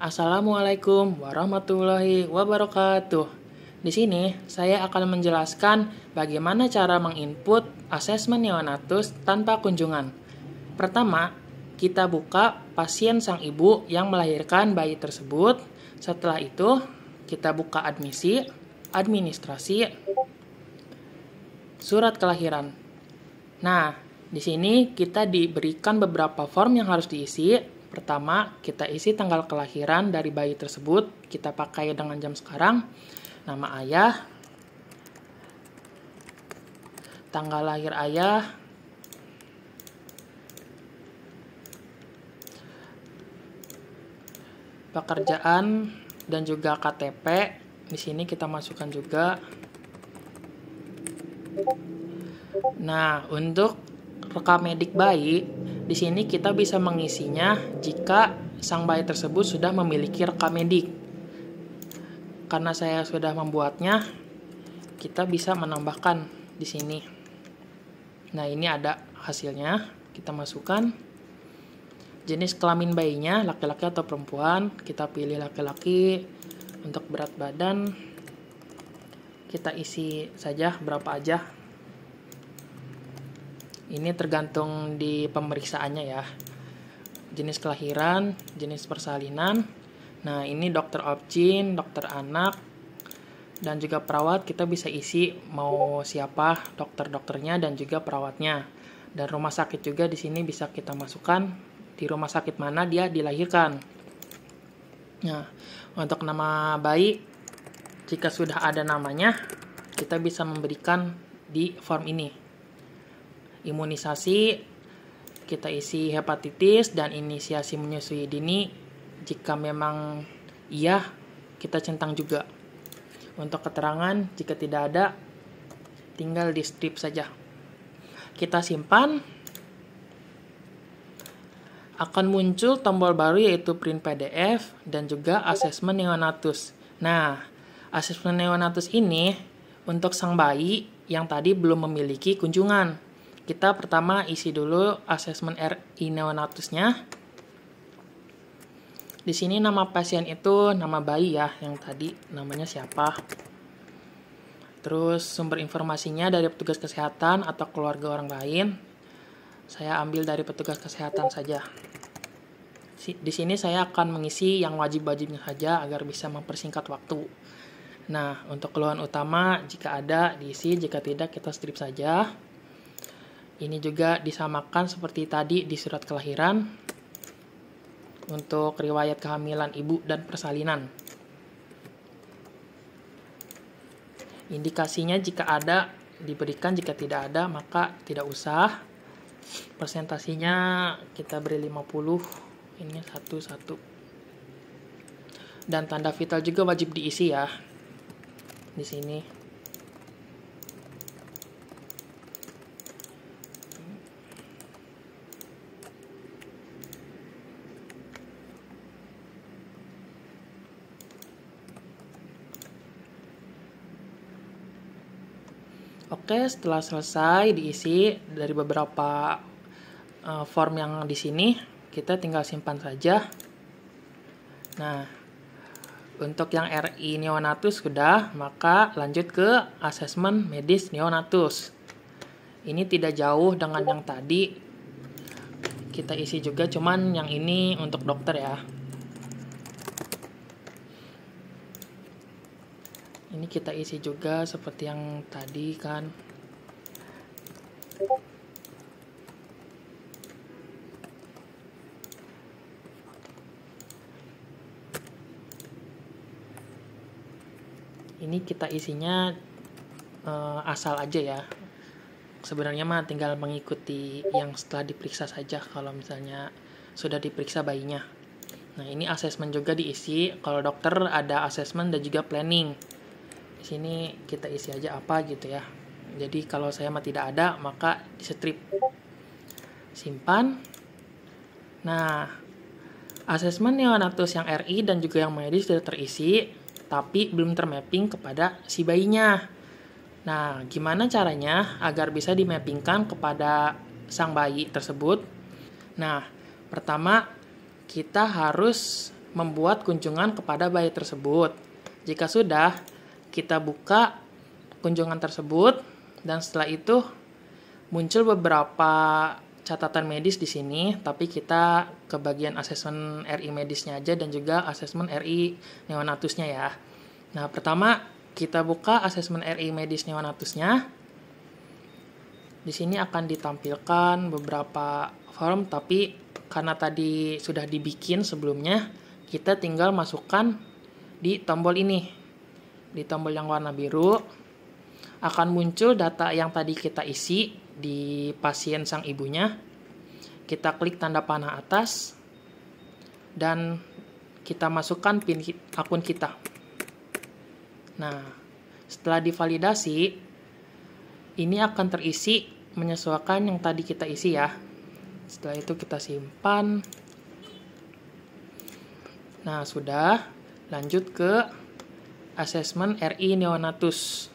Assalamualaikum warahmatullahi wabarakatuh. Di sini saya akan menjelaskan bagaimana cara menginput asesmen neonatus tanpa kunjungan. Pertama, kita buka pasien sang ibu yang melahirkan bayi tersebut. Setelah itu, kita buka admisi, administrasi, surat kelahiran. Nah, di sini kita diberikan beberapa form yang harus diisi Pertama, kita isi tanggal kelahiran dari bayi tersebut. Kita pakai dengan jam sekarang, nama ayah, tanggal lahir ayah, pekerjaan, dan juga KTP. Di sini kita masukkan juga. Nah, untuk rekam medik bayi, di sini kita bisa mengisinya jika sang bayi tersebut sudah memiliki rekam medik. Karena saya sudah membuatnya, kita bisa menambahkan di sini. Nah, ini ada hasilnya. Kita masukkan jenis kelamin bayinya, laki-laki atau perempuan. Kita pilih laki-laki untuk berat badan. Kita isi saja berapa aja ini tergantung di pemeriksaannya ya. Jenis kelahiran, jenis persalinan. Nah, ini dokter opcin, dokter anak, dan juga perawat kita bisa isi mau siapa dokter-dokternya dan juga perawatnya. Dan rumah sakit juga di sini bisa kita masukkan di rumah sakit mana dia dilahirkan. Nah, untuk nama bayi jika sudah ada namanya, kita bisa memberikan di form ini imunisasi, kita isi hepatitis dan inisiasi menyusui dini. Jika memang iya, kita centang juga. Untuk keterangan, jika tidak ada, tinggal di strip saja. Kita simpan. Akan muncul tombol baru yaitu print PDF dan juga asesmen neonatus. Nah, asesmen neonatus ini untuk sang bayi yang tadi belum memiliki kunjungan kita pertama isi dulu asesmen RI neonatusnya. Di sini nama pasien itu nama bayi ya, yang tadi namanya siapa. Terus sumber informasinya dari petugas kesehatan atau keluarga orang lain. Saya ambil dari petugas kesehatan saja. Di sini saya akan mengisi yang wajib-wajibnya saja agar bisa mempersingkat waktu. Nah, untuk keluhan utama jika ada diisi, jika tidak kita strip saja. Ini juga disamakan seperti tadi di surat kelahiran untuk riwayat kehamilan ibu dan persalinan. Indikasinya jika ada diberikan, jika tidak ada maka tidak usah. Persentasinya kita beri 50, ini satu satu. Dan tanda vital juga wajib diisi ya di sini. Oke, setelah selesai diisi dari beberapa uh, form yang di sini, kita tinggal simpan saja. Nah, untuk yang RI neonatus sudah, maka lanjut ke asesmen medis neonatus. Ini tidak jauh dengan yang tadi. Kita isi juga, cuman yang ini untuk dokter ya. ini kita isi juga seperti yang tadi kan ini kita isinya uh, asal aja ya sebenarnya mah tinggal mengikuti yang setelah diperiksa saja kalau misalnya sudah diperiksa bayinya. Nah, ini asesmen juga diisi. Kalau dokter ada asesmen dan juga planning sini kita isi aja apa gitu ya jadi kalau saya mah tidak ada maka di strip simpan nah asesmen neonatus yang RI dan juga yang medis sudah terisi tapi belum termapping kepada si bayinya nah gimana caranya agar bisa dimappingkan kepada sang bayi tersebut nah pertama kita harus membuat kunjungan kepada bayi tersebut jika sudah kita buka kunjungan tersebut dan setelah itu muncul beberapa catatan medis di sini, tapi kita ke bagian asesmen RI medisnya aja dan juga asesmen RI neonatusnya ya. Nah, pertama kita buka asesmen RI medis neonatusnya. Di sini akan ditampilkan beberapa form, tapi karena tadi sudah dibikin sebelumnya, kita tinggal masukkan di tombol ini di tombol yang warna biru akan muncul data yang tadi kita isi di pasien sang ibunya. Kita klik tanda panah atas dan kita masukkan PIN akun kita. Nah, setelah divalidasi, ini akan terisi menyesuaikan yang tadi kita isi ya. Setelah itu kita simpan. Nah, sudah. Lanjut ke Assessment RI Neonatus.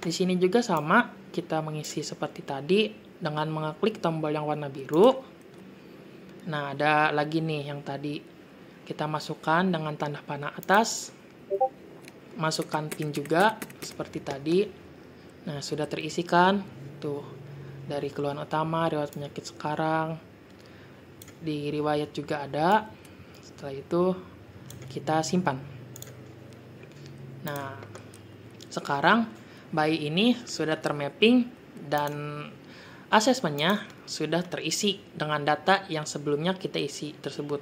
Di sini juga sama, kita mengisi seperti tadi dengan mengeklik tombol yang warna biru. Nah, ada lagi nih yang tadi kita masukkan dengan tanda panah atas. Masukkan pin juga seperti tadi. Nah, sudah terisikan kan? Tuh, dari keluhan utama, riwayat penyakit sekarang. Di riwayat juga ada. Setelah itu kita simpan. Nah, sekarang bayi ini sudah termapping dan asesmennya sudah terisi dengan data yang sebelumnya kita isi tersebut.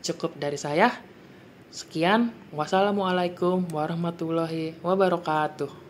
Cukup dari saya. Sekian, wassalamualaikum warahmatullahi wabarakatuh.